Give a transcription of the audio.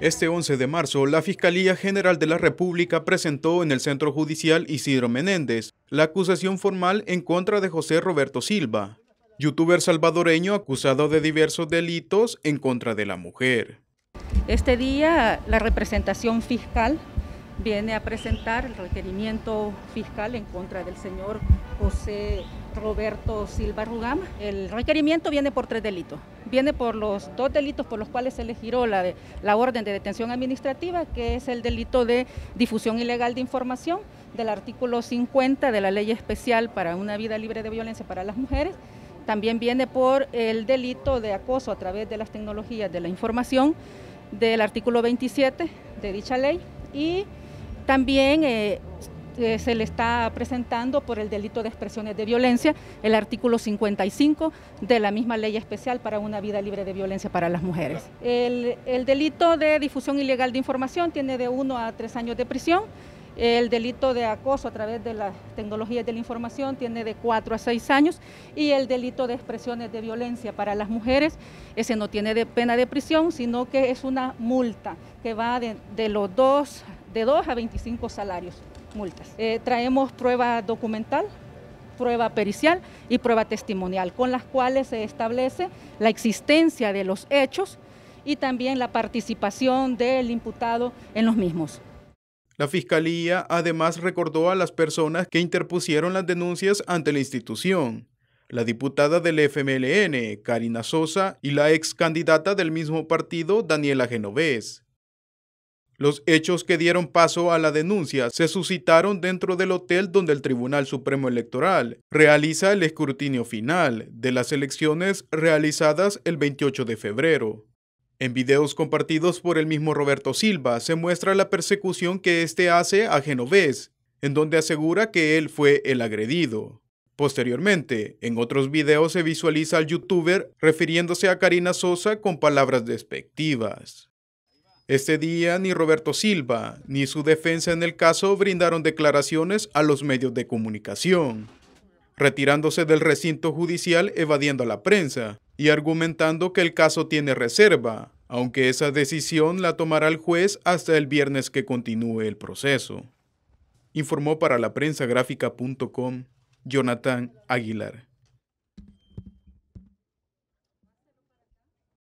Este 11 de marzo, la Fiscalía General de la República presentó en el Centro Judicial Isidro Menéndez la acusación formal en contra de José Roberto Silva, youtuber salvadoreño acusado de diversos delitos en contra de la mujer. Este día, la representación fiscal viene a presentar el requerimiento fiscal en contra del señor José Roberto Silva Rugama. El requerimiento viene por tres delitos. Viene por los dos delitos por los cuales se le giró la, la orden de detención administrativa, que es el delito de difusión ilegal de información del artículo 50 de la Ley Especial para una vida libre de violencia para las mujeres. También viene por el delito de acoso a través de las tecnologías de la información del artículo 27 de dicha ley y también eh, eh, se le está presentando por el delito de expresiones de violencia el artículo 55 de la misma ley especial para una vida libre de violencia para las mujeres. El, delito de difusión ilegal de información tiene de 1 a tres años de prisión. El delito de acoso a través de las tecnologías de la información tiene de cuatro a seis años y el delito de expresiones de violencia para las mujeres, ese no tiene de pena de prisión, sino que es una multa que va de, los dos de 2 a 25 salarios, multas. Eh, traemos prueba documental, prueba pericial y prueba testimonial, con las cuales se establece la existencia de los hechos y también la participación del imputado en los mismos. La Fiscalía además recordó a las personas que interpusieron las denuncias ante la institución. La diputada del FMLN, Karina Sosa, y la ex candidata del mismo partido, Daniela Genovés. Los hechos que dieron paso a la denuncia se suscitaron dentro del hotel donde el Tribunal Supremo Electoral realiza el escrutinio final de las elecciones realizadas el 28 de febrero. En videos compartidos por el mismo Roberto Silva se muestra la persecución que éste hace a Genovés, en donde asegura que él fue el agredido. Posteriormente, en otros videos se visualiza al youtuber refiriéndose a Karina Sosa con palabras despectivas. Este día ni Roberto Silva ni su defensa en el caso brindaron declaraciones a los medios de comunicación, retirándose del recinto judicial evadiendo a la prensa y argumentando que el caso tiene reserva, aunque esa decisión la tomará el juez hasta el viernes que continúe el proceso. Informó para la prensa Jonathan Aguilar.